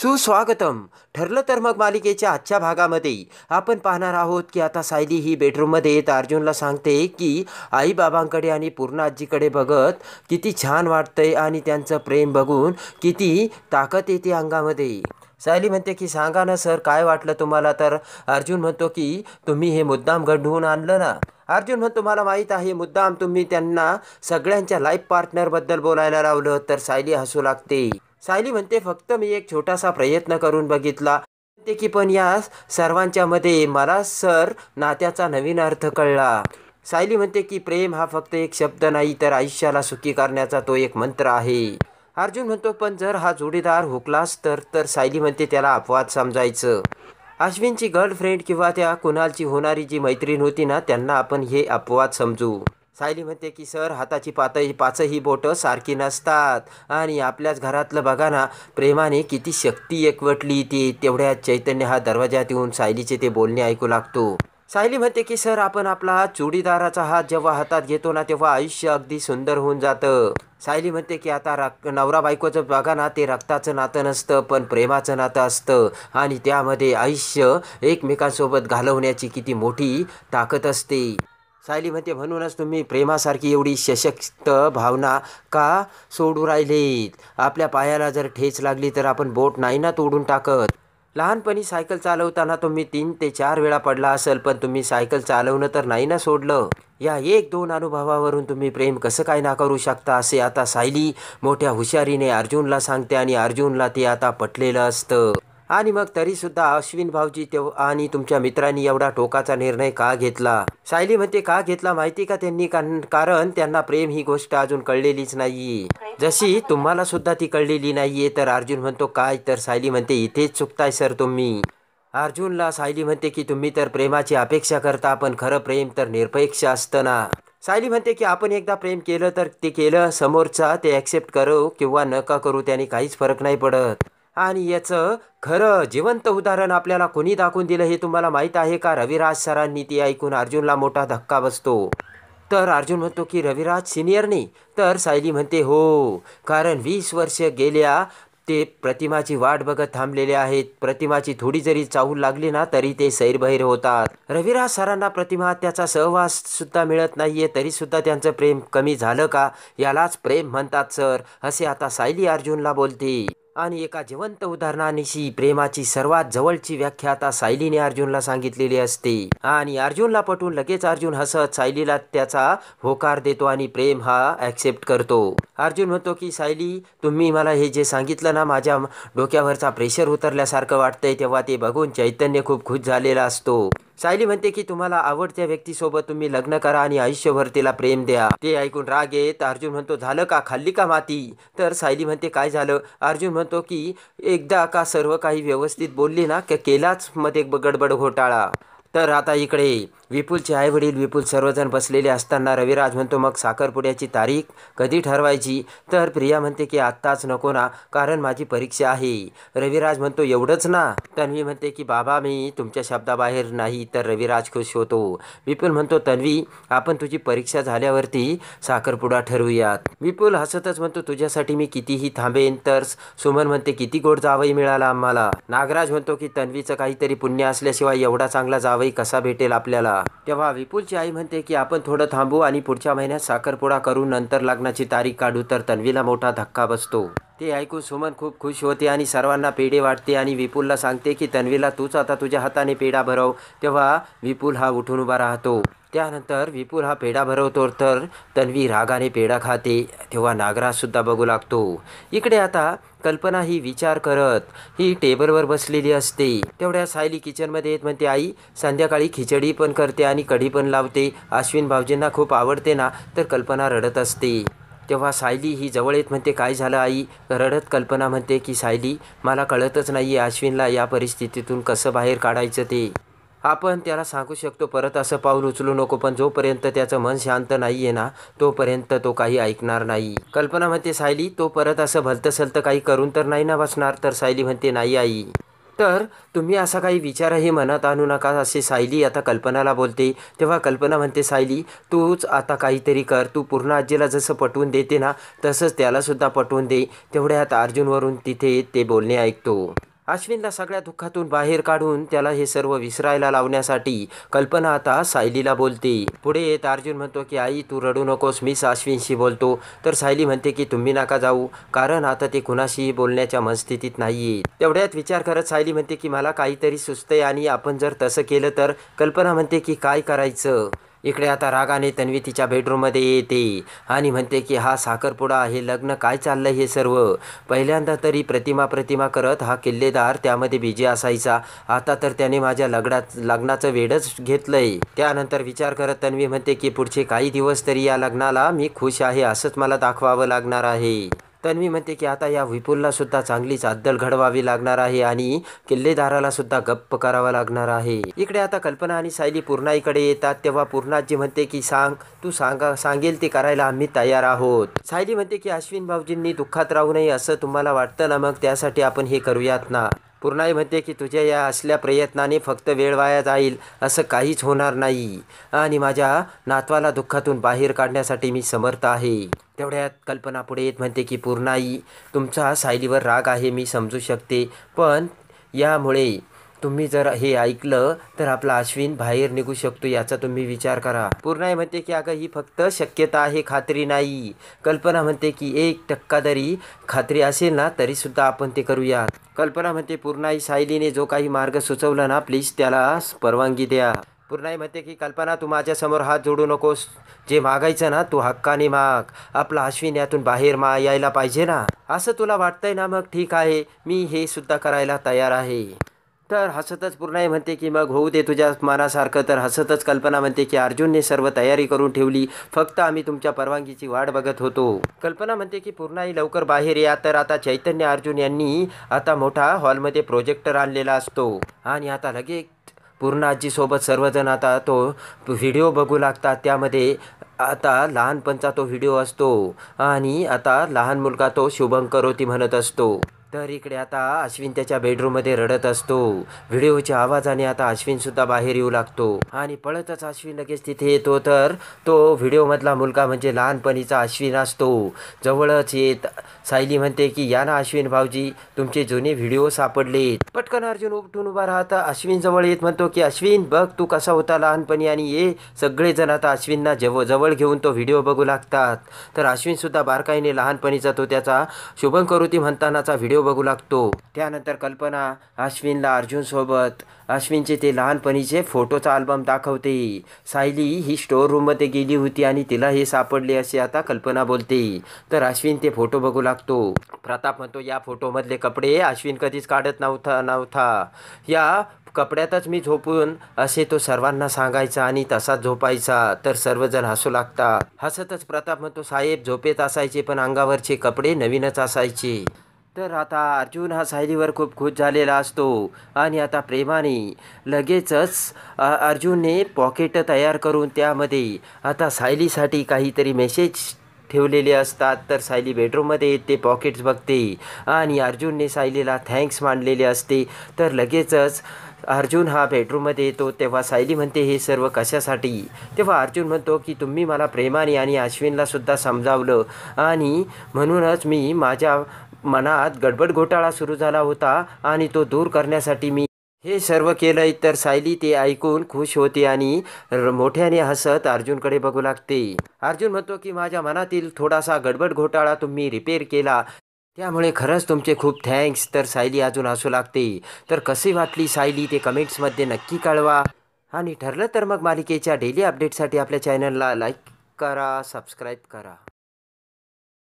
सुस्वागतम ठरलं तर मग मालिकेच्या आजच्या भागामध्ये आपण पाहणार आहोत की आता सायली ही बेडरूममध्ये येत अर्जुनला सांगते की आईबाबांकडे आणि पूर्ण आजीकडे बघत किती छान वाटतंय आणि त्यांचं प्रेम बघून किती ताकद येते अंगामध्ये सायली म्हणते की सांगा ना सर काय वाटलं तुम्हाला तर अर्जुन म्हणतो की तुम्ही हे मुद्दाम घडवून आणलं ना अर्जुन म्हणतो तुम्हाला माहीत आहे मुद्दाम तुम्ही त्यांना सगळ्यांच्या लाईफ पार्टनरबद्दल बोलायला लावलं तर सायली हसू लागते सायली म्हणते फक्त मी एक छोटासा प्रयत्न करून बघितला म्हणते की पण या सर्वांच्या मध्ये मला सर नात्याचा नवीन अर्थ कळला सायली म्हणते की प्रेम हा फक्त एक शब्द नाही तर आयुष्याला सुखी करण्याचा तो एक मंत्र आहे अर्जुन म्हणतो पण जर हा जोडीदार हुकलास तर तर सायली म्हणते त्याला अपवाद समजायचं अश्विनची गर्लफ्रेंड किंवा त्या कुणालची होणारी जी मैत्रीण होती ना त्यांना आपण हे अपवाद समजू सायली म्हणते की सर हाताची पातळी पाचही बोटं सारखी नसतात आणि आपल्याच घरातलं बघा ना प्रेमाने किती शक्ती एकवटली ती तेवढ्या चैतन्य हा दरवाजात येऊन सायलीचे ते बोलणे ऐकू लागतो सायली म्हणते की सर आपण आपला चुडीदाराचा हात जेव्हा हातात घेतो ना तेव्हा आयुष्य अगदी सुंदर होऊन जातं सायली म्हणते की आता रक् नवरा बायकोचं बघा ना ते रक्ताचं नातं नसतं पण प्रेमाचं नातं असतं आणि त्यामध्ये आयुष्य एकमेकांसोबत घालवण्याची किती मोठी ताकद असते सायली म्हणते म्हणूनच तुम्ही प्रेमासारखी एवढी सशक्त भावना का सोडू राहिलीत आपल्या पायाला जर ठेच लागली तर आपण बोट नाही ना तोडून टाकत लहानपणी सायकल चालवताना तुम्ही तीन ते चार वेळा पडला असेल पण तुम्ही सायकल चालवणं तर नाही ना सोडलं या एक दोन अनुभवावरून तुम्ही प्रेम कसं काय नाकारू शकता असे आता सायली मोठ्या हुशारीने अर्जुनला सांगते आणि अर्जुनला ते आता पटलेलं असतं आणि मग तरी सुद्धा अश्विन भाऊजी तेव आणि तुमच्या मित्रांनी एवढा टोकाचा निर्णय का घेतला सायली म्हणते का घेतला माहिती का त्यांनी कारण त्यांना प्रेम ही गोष्ट अजून कळलेलीच नाही जशी तुम्हाला सुद्धा ती कळलेली नाहीये तर अर्जुन म्हणतो काय तर सायली म्हणते इथेच चुकताय सर तुम्ही अर्जुनला सायली म्हणते की तुम्ही तर प्रेमाची अपेक्षा करता पण खरं प्रेम तर निरपेक्ष असतं ना सायली म्हणते की आपण एकदा प्रेम केलं तर ते केलं समोरचा ते ऍक्सेप्ट करू किंवा नका करू त्याने काहीच फरक नाही पडत आणि याचं खरं जिवंत उदाहरण आपल्याला कोणी दाखवून दिलं हे तुम्हाला माहीत आहे का रविराज सरांनी ती ऐकून अर्जुनला मोठा धक्का बसतो तर अर्जुन म्हणतो की रविराज नाही तर सायली म्हणते हो कारण वीस वर्ष गेल्या ते प्रतिमाची वाट बघत थांबलेले आहेत प्रतिमाची थोडी जरी चाहूल लागली ना तरी ते सैरबैर होतात रविराज सरांना प्रतिमा त्याचा सहवास सुद्धा मिळत नाहीये तरी सुद्धा त्यांचं प्रेम कमी झालं का यालाच प्रेम म्हणतात सर असे आता सायली अर्जुनला बोलते आणि एका जिवंत उदाहरणानिशी प्रेमाची सर्वात जवळची व्याख्या आता सायलीने अर्जुनला सांगितलेली असते आणि अर्जुनला पटून लगेच अर्जुन हसत सायलीला त्याचा होकार देतो आणि प्रेम हा ॲक्सेप्ट करतो अर्जुन म्हणतो की सायली तुम्ही मला हे जे सांगितलं ना माझ्या डोक्यावरचा प्रेशर उतरल्यासारखं वाटतंय तेव्हा ते बघून चैतन्य खूप खुश झालेला असतो सायली म्हणते की तुम्हाला आवडत्या व्यक्तीसोबत तुम्ही लग्न करा आणि आयुष्यभर तिला प्रेम द्या ते ऐकून राग येत अर्जुन म्हणतो झालं का खाल्ली का माती तर सायली म्हणते काय झालं अर्जुन म्हणतो की एकदा का सर्व काही व्यवस्थित बोलली ना केलाच मध्ये गडबड घोटाळा तर आता इकडे विपुलचे आईवडील विपुल सर्वजण बसलेले असताना रविराज म्हणतो मग साखरपुड्याची तारीख कधी ठरवायची तर प्रिया म्हणते की आत्ताच नको ना कारण माझी परीक्षा आहे रविराज म्हणतो एवढंच ना तन्वी म्हणते की बाबा मी तुमच्या शब्दाबाहेर नाही तर रविराज खुश होतो विपुल म्हणतो तन्वी आपण तुझी परीक्षा झाल्यावरती साखरपुडा ठरवूयात विपुल हसतच म्हणतो तुझ्यासाठी मी कितीही थांबेन तर सुमन म्हणते किती गोड जावई मिळाला आम्हाला नागराज म्हणतो की तन्वीचं काहीतरी पुण्य असल्याशिवाय एवढा चांगला जावई कसा भेटेल आपल्याला होता तेव्हा विपुलची आई म्हणते की आपण थोडं थांबू आणि पुढच्या महिन्यात साखरपुडा करून नंतर लग्नाची तारीख काढू तर तन्वीला मोठा धक्का बसतो ते ऐकून सुमन खूप खुश होते आणि सर्वांना पेढे वाटते आणि विपुलला सांगते की तन्वीला तूच आता तुझ्या हाताने पेढा भरव तेव्हा विपुल हा उठून उभा राहतो त्यानंतर विपुल हा पेढा भरवतो तर तन्वी रागाने पेढा खाते तेव्हा नागराजसुद्धा बघू लागतो इकडे आता कल्पना ही विचार करत ही टेबलवर बसलेली असते तेवढ्या सायली किचनमध्ये येत म्हणते आई संध्याकाळी खिचडी पण करते आणि कढी पण लावते अश्विन भाऊजींना खूप आवडते ना तर कल्पना रडत असते तेव्हा सायली ही जवळ येत म्हणते काय झालं आई रडत कल्पना म्हणते की सायली मला कळतच नाही आहे अश्विनला या परिस्थितीतून कसं बाहेर काढायचं ते आपण त्याला सांगू शकतो परत असं पाऊल उचलू नको पण जोपर्यंत त्याचं मन शांत नाही आहे ना तोपर्यंत तो काही ऐकणार नाही कल्पना म्हणते सायली तो परत असं भलतसलतं काही करून तर नाही ना बसणार तर सायली म्हणते नाही आई तर तुम्ही असा काही विचारही मनात आणू नका असे सायली आता कल्पनाला बोलते तेव्हा कल्पना म्हणते सायली तूच आता काहीतरी कर तू पूर्ण आजीला जसं पटवून देते ना तसंच त्यालासुद्धा पटवून दे तेवढ्यात अर्जुनवरून तिथे ते बोलणे ऐकतो अश्विनला सगळ्या दुःखातून बाहेर काढून त्याला हे सर्व विसरायला लावण्यासाठी कल्पना आता सायलीला बोलते पुढे येत अर्जुन म्हणतो की आई तू रडू नकोस मीच अश्विनशी बोलतो तर सायली म्हणते की तुम्ही नाका जाऊ कारण आता ते कुणाशीही बोलण्याच्या मनस्थितीत नाहीये तेवढ्यात विचार करत सायली म्हणते की मला काहीतरी सुचतंय आणि आपण जर तसं केलं तर कल्पना म्हणते की काय करायचं इकडे आता रागाने तन्वी तिच्या बेडरूममध्ये येते आणि म्हणते की हा साखरपुडा हे लग्न काय चाललं हे सर्व पहिल्यांदा तरी प्रतिमा प्रतिमा करत हा किल्लेदार त्यामध्ये बिजी असायचा आता तर त्याने माझ्या लग्नात लग्नाचं वेडच घेतलंय त्यानंतर विचार करत तन्वी म्हणते की पुढचे काही दिवस तरी या लग्नाला मी खुश आहे असंच मला दाखवावं लागणार आहे तन्वी म्हणते की आता या विपुलला सुद्धा चांगलीच अद्दल घडवावी लागणार आहे आणि किल्लेदाराला सुद्धा गप्प करावा लागणार आहे इकडे आता कल्पना आणि सायली पूर्णाईकडे येतात तेव्हा पूर्णाजी म्हणते की सांग तू सांगा सांगेल ते करायला आम्ही तयार आहोत सायली म्हणते की अश्विन भाऊजींनी दुःखात राहू नये असं तुम्हाला वाटतं ना मग त्यासाठी आपण हे करूयात ना पूर्णाई म्हणते की तुझ्या या असल्या प्रयत्नाने फक्त वेळ वाया जाईल असं काहीच होणार नाही आणि माझ्या नातवाला दुःखातून बाहेर काढण्यासाठी मी समर्थ आहे तेवढ्यात कल्पना पुढे येत म्हणते की पूर्णाई तुमचा सायलीवर राग आहे मी समजू शकते पण यामुळे तुम्ही जर हे ऐकलं तर आपला अश्विन बाहेर निघू शकतो याचा तुम्ही विचार करा पूर्णाई म्हणते की अगं ही फक्त शक्यता आहे खात्री नाही कल्पना म्हणते की एक टक्का तरी खात्री असेल ना तरी सुद्धा आपण ते करूया कल्पना म्हणते पूर्णाई सायलीने जो काही मार्ग सुचवला ना प्लीज त्याला परवानगी द्या पूर्णाई म्हणते की कल्पना तू माझ्यासमोर हात जोडू नकोस जे मागायचं ना तू हक्काने माग आपला अश्विन यातून बाहेर मा यायला पाहिजे ना असं तुला वाटतंय ना मग ठीक आहे मी हे सुद्धा करायला तयार आहे तर हसतच पूर्णाई म्हणते की मग होऊ दे तुझ्या मनासारखं तर हसतच कल्पना म्हणते की अर्जुनने सर्व तयारी करून ठेवली फक्त आम्ही तुमच्या परवानगीची वाट बघत होतो कल्पना म्हणते की पूर्णाई लवकर बाहेर या तर आता चैतन्य अर्जुन यांनी आता मोठा हॉलमध्ये प्रोजेक्टर आणलेला असतो आणि आता लगेच पूर्ण आजीसोबत सर्वजण आता तो व्हिडिओ बघू लागतात त्यामध्ये आता लहानपणचा तो व्हिडिओ असतो आणि आता लहान मुलगा तो होती म्हणत असतो तर इकडे आता अश्विन त्याच्या बेडरूममध्ये रडत असतो व्हिडिओच्या आवाजाने आता अश्विन सुद्धा बाहेर येऊ लागतो आणि पळतच अश्विन लगेच तिथे येतो तर तो व्हिडिओमधला मुलगा म्हणजे लहानपणीचा अश्विन असतो जवळच येत सायली म्हणते की या ना अश्विन भाऊजी तुमचे जुने व्हिडिओ सापडलेत पटकन अर्जुन उठून उभा राहता अश्विन जवळ येत म्हणतो की अश्विन बघ तू कसा होता लहानपणी आणि ये सगळेजण आता अश्विनना जवळ जवळ घेऊन तो व्हिडिओ बघू लागतात तर सुद्धा बारकाईने लहानपणीचा तो त्याचा शुभंकरुती म्हणतानाचा व्हिडिओ व्हिडिओ बघू लागतो त्यानंतर कल्पना अश्विनला अर्जुनसोबत अश्विनचे ते लहानपणीचे फोटोचा अल्बम दाखवते सायली ही स्टोअर रूममध्ये गेली होती आणि तिला हे सापडले असे आता कल्पना बोलते तर अश्विन ते फोटो बघू लागतो प्रताप म्हणतो या फोटोमधले कपडे अश्विन कधीच काढत नव्हता नव्हता या कपड्यातच मी झोपून असे तो सर्वांना सांगायचा आणि तसाच झोपायचा तर सर्वजण हसू लागतात हसतच प्रताप म्हणतो साहेब झोपेत असायचे पण अंगावरचे कपडे नवीनच असायचे तर आता अर्जुन हा सायलीवर खूप खुश झालेला असतो आणि आता प्रेमाने लगेचच अर्जुनने पॉकेट तयार करून त्यामध्ये आता सायलीसाठी काहीतरी मेसेज ठेवलेले असतात तर सायली बेडरूममध्ये येते पॉकेट्स बघते आणि अर्जुनने सायलीला थँक्स मांडलेले असते तर लगेचच अर्जुन हा बेडरूममध्ये येतो तेव्हा सायली म्हणते हे सर्व कशासाठी तेव्हा अर्जुन म्हणतो की तुम्ही मला प्रेमाने आणि अश्विनलासुद्धा समजावलं आणि म्हणूनच मी माझ्या मनात गडबड घोटाळा सुरू झाला होता आणि तो दूर करण्यासाठी मी हे सर्व केलं तर सायली ते ऐकून खुश होते आणि मोठ्याने हसत अर्जुनकडे बघू लागते अर्जुन म्हणतो की माझ्या मनातील थोडासा गडबड घोटाळा तुम्ही रिपेअर केला त्यामुळे खरंच तुमचे खूप थँक्स तर सायली अजून हसू लागते तर कशी वाटली सायली ते कमेंट्समध्ये नक्की कळवा आणि ठरलं तर मग मालिकेच्या डेली अपडेटसाठी आपल्या चॅनलला लाईक करा सबस्क्राईब करा